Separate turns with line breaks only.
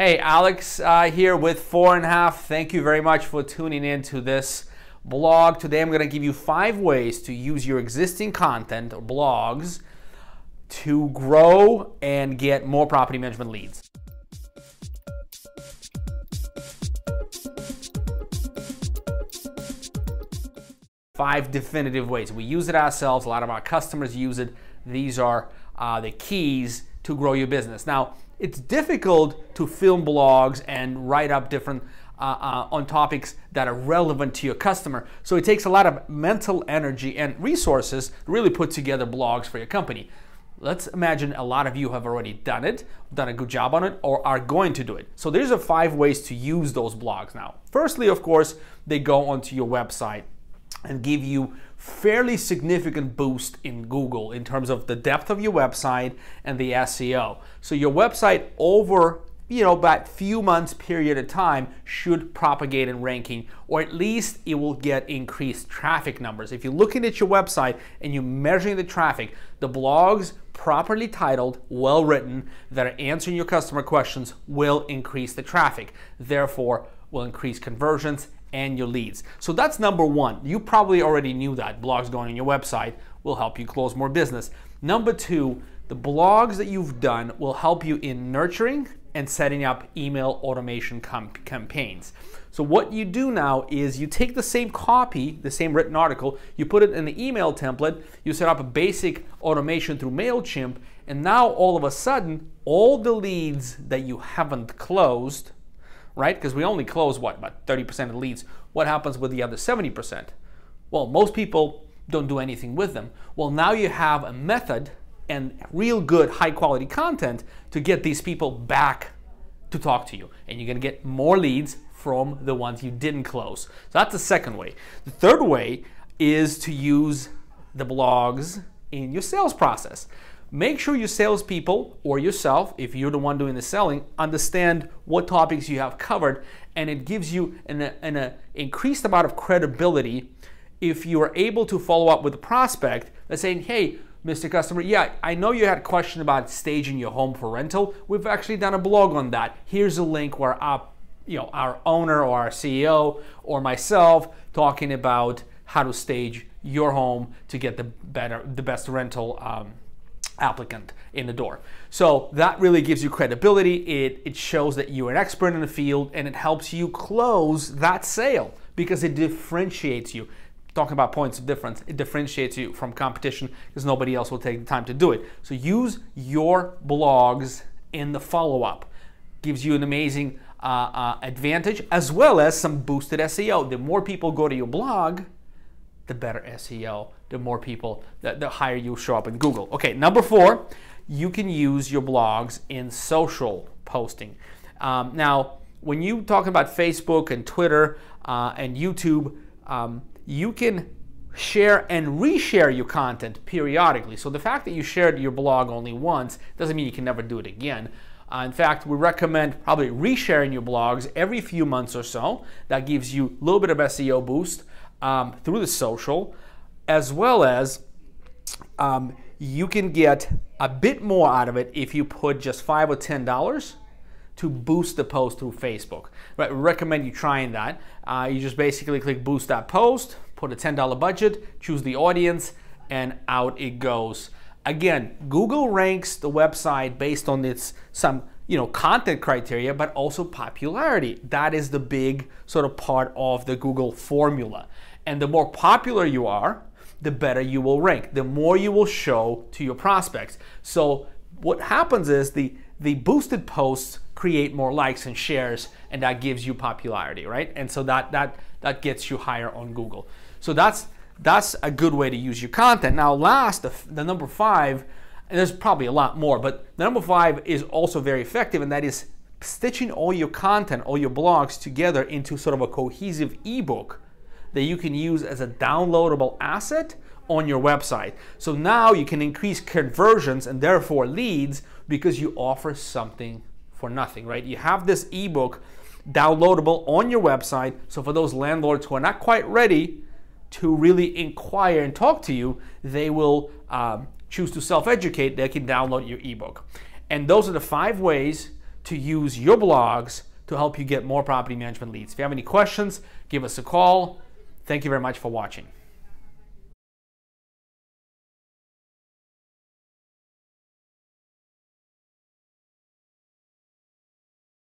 Hey, Alex uh, here with Four and a Half. Thank you very much for tuning in to this blog. Today I'm going to give you five ways to use your existing content or blogs to grow and get more property management leads. Five definitive ways. We use it ourselves, a lot of our customers use it. These are uh, the keys to grow your business. Now, it's difficult to film blogs and write up different uh, uh, on topics that are relevant to your customer. So it takes a lot of mental energy and resources to really put together blogs for your company. Let's imagine a lot of you have already done it, done a good job on it, or are going to do it. So there's a five ways to use those blogs now. Firstly, of course, they go onto your website and give you fairly significant boost in Google in terms of the depth of your website and the SEO. So your website over you know that few months period of time should propagate in ranking or at least it will get increased traffic numbers. If you're looking at your website and you're measuring the traffic, the blogs properly titled, well written, that are answering your customer questions will increase the traffic. Therefore, will increase conversions and your leads. So that's number one. You probably already knew that. Blogs going on your website will help you close more business. Number two, the blogs that you've done will help you in nurturing and setting up email automation campaigns. So what you do now is you take the same copy, the same written article, you put it in the email template, you set up a basic automation through MailChimp, and now all of a sudden, all the leads that you haven't closed right? Because we only close what about 30% of leads. What happens with the other 70%? Well, most people don't do anything with them. Well, now you have a method and real good high quality content to get these people back to talk to you. And you're gonna get more leads from the ones you didn't close. So that's the second way. The third way is to use the blogs in your sales process make sure your salespeople or yourself, if you're the one doing the selling, understand what topics you have covered, and it gives you an, an increased amount of credibility if you are able to follow up with the prospect that's saying, hey, Mr. Customer, yeah, I know you had a question about staging your home for rental. We've actually done a blog on that. Here's a link where our, you know, our owner or our CEO or myself talking about how to stage your home to get the better, the best rental um, applicant in the door. So that really gives you credibility. It, it shows that you're an expert in the field and it helps you close that sale because it differentiates you. Talking about points of difference, it differentiates you from competition because nobody else will take the time to do it. So use your blogs in the follow up. Gives you an amazing uh, uh, advantage as well as some boosted SEO. The more people go to your blog, the better SEO, the more people, the, the higher you show up in Google. Okay, number four, you can use your blogs in social posting. Um, now, when you talk about Facebook and Twitter uh, and YouTube, um, you can share and reshare your content periodically. So the fact that you shared your blog only once doesn't mean you can never do it again. Uh, in fact, we recommend probably resharing your blogs every few months or so. That gives you a little bit of SEO boost um, through the social, as well as um, you can get a bit more out of it if you put just five or ten dollars to boost the post through Facebook. Right, recommend you trying that. Uh, you just basically click boost that post, put a ten dollar budget, choose the audience, and out it goes. Again, Google ranks the website based on its some you know content criteria, but also popularity. That is the big sort of part of the Google formula. And the more popular you are, the better you will rank, the more you will show to your prospects. So what happens is the the boosted posts create more likes and shares and that gives you popularity, right? And so that that that gets you higher on Google. So that's that's a good way to use your content. Now last the, the number 5 and there's probably a lot more, but the number 5 is also very effective and that is stitching all your content, all your blogs together into sort of a cohesive ebook that you can use as a downloadable asset on your website. So now you can increase conversions and therefore leads because you offer something for nothing, right? You have this ebook downloadable on your website. So for those landlords who are not quite ready to really inquire and talk to you, they will um, choose to self educate. They can download your ebook. And those are the five ways to use your blogs to help you get more property management leads. If you have any questions, give us a call. Thank you very much for watching.